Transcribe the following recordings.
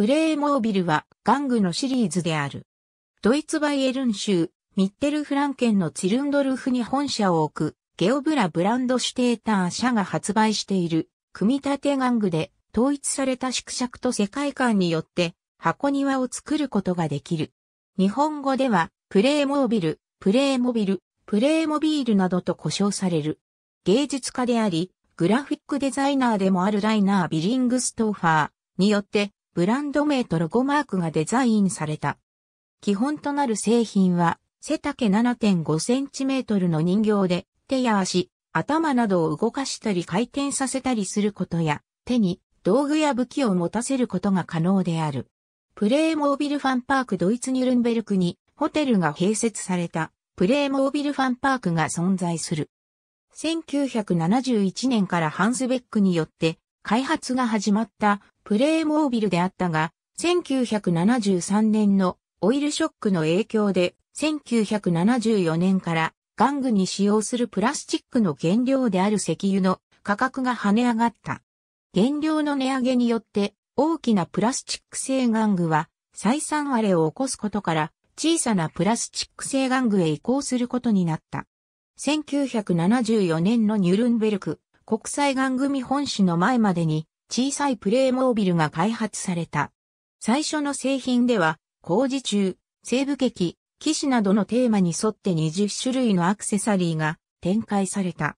プレーモービルは玩具のシリーズである。ドイツバイエルン州、ミッテルフランケンのツィルンドルフに本社を置く、ゲオブラブランドシュテーター社が発売している、組み立て玩具で統一された縮尺と世界観によって箱庭を作ることができる。日本語では、プレーモービル、プレーモビル、プレーモビールなどと呼称される。芸術家であり、グラフィックデザイナーでもあるライナー・ビリングストーファーによってブランド名とロゴマークがデザインされた。基本となる製品は、背丈 7.5cm の人形で、手や足、頭などを動かしたり回転させたりすることや、手に道具や武器を持たせることが可能である。プレーモービルファンパークドイツニュルンベルクにホテルが併設されたプレーモービルファンパークが存在する。1971年からハンスベックによって開発が始まったプレーモービルであったが、1973年のオイルショックの影響で、1974年から玩具に使用するプラスチックの原料である石油の価格が跳ね上がった。原料の値上げによって大きなプラスチック製玩具は採算荒れを起こすことから小さなプラスチック製玩具へ移行することになった。1974年のニュルンベルク国際玩組本誌の前までに小さいプレイモービルが開発された。最初の製品では、工事中、西部劇、騎士などのテーマに沿って20種類のアクセサリーが展開された。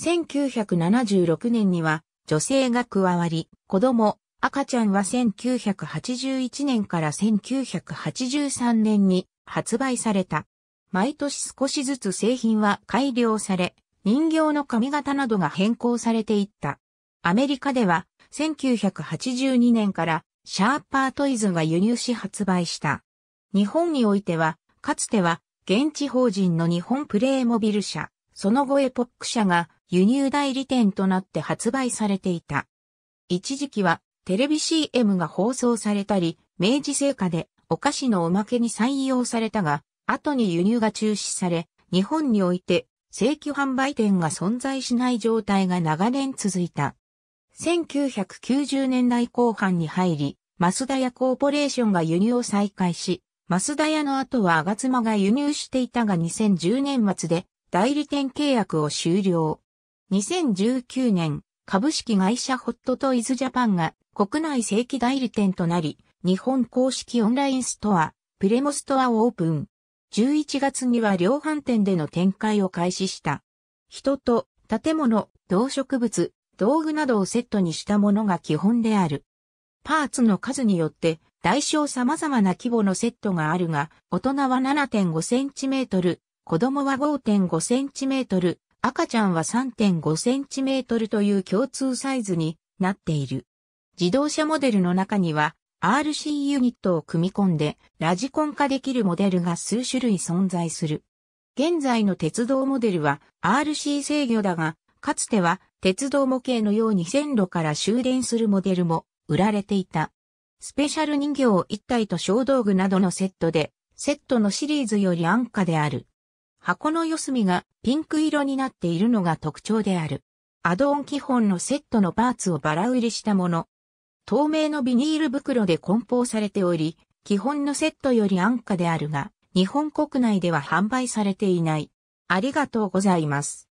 1976年には女性が加わり、子供、赤ちゃんは1981年から1983年に発売された。毎年少しずつ製品は改良され、人形の髪型などが変更されていった。アメリカでは1982年からシャーパートイズが輸入し発売した。日本においては、かつては現地法人の日本プレイモビル社、その後エポック社が輸入代理店となって発売されていた。一時期はテレビ CM が放送されたり、明治製菓でお菓子のおまけに採用されたが、後に輸入が中止され、日本において正規販売店が存在しない状態が長年続いた。1990年代後半に入り、マスダヤコーポレーションが輸入を再開し、マスダヤの後はアガツマが輸入していたが2010年末で代理店契約を終了。2019年、株式会社ホットトイズジャパンが国内正規代理店となり、日本公式オンラインストア、プレモストアをオープン。11月には量販店での展開を開始した。人と建物、動植物、道具などをセットにしたものが基本である。パーツの数によって大小様々な規模のセットがあるが、大人は 7.5cm、子供は 5.5cm、赤ちゃんは 3.5cm という共通サイズになっている。自動車モデルの中には RC ユニットを組み込んでラジコン化できるモデルが数種類存在する。現在の鉄道モデルは RC 制御だが、かつては鉄道模型のように線路から終電するモデルも売られていた。スペシャル人形一体と小道具などのセットで、セットのシリーズより安価である。箱の四隅がピンク色になっているのが特徴である。アドオン基本のセットのパーツをバラ売りしたもの、透明のビニール袋で梱包されており、基本のセットより安価であるが、日本国内では販売されていない。ありがとうございます。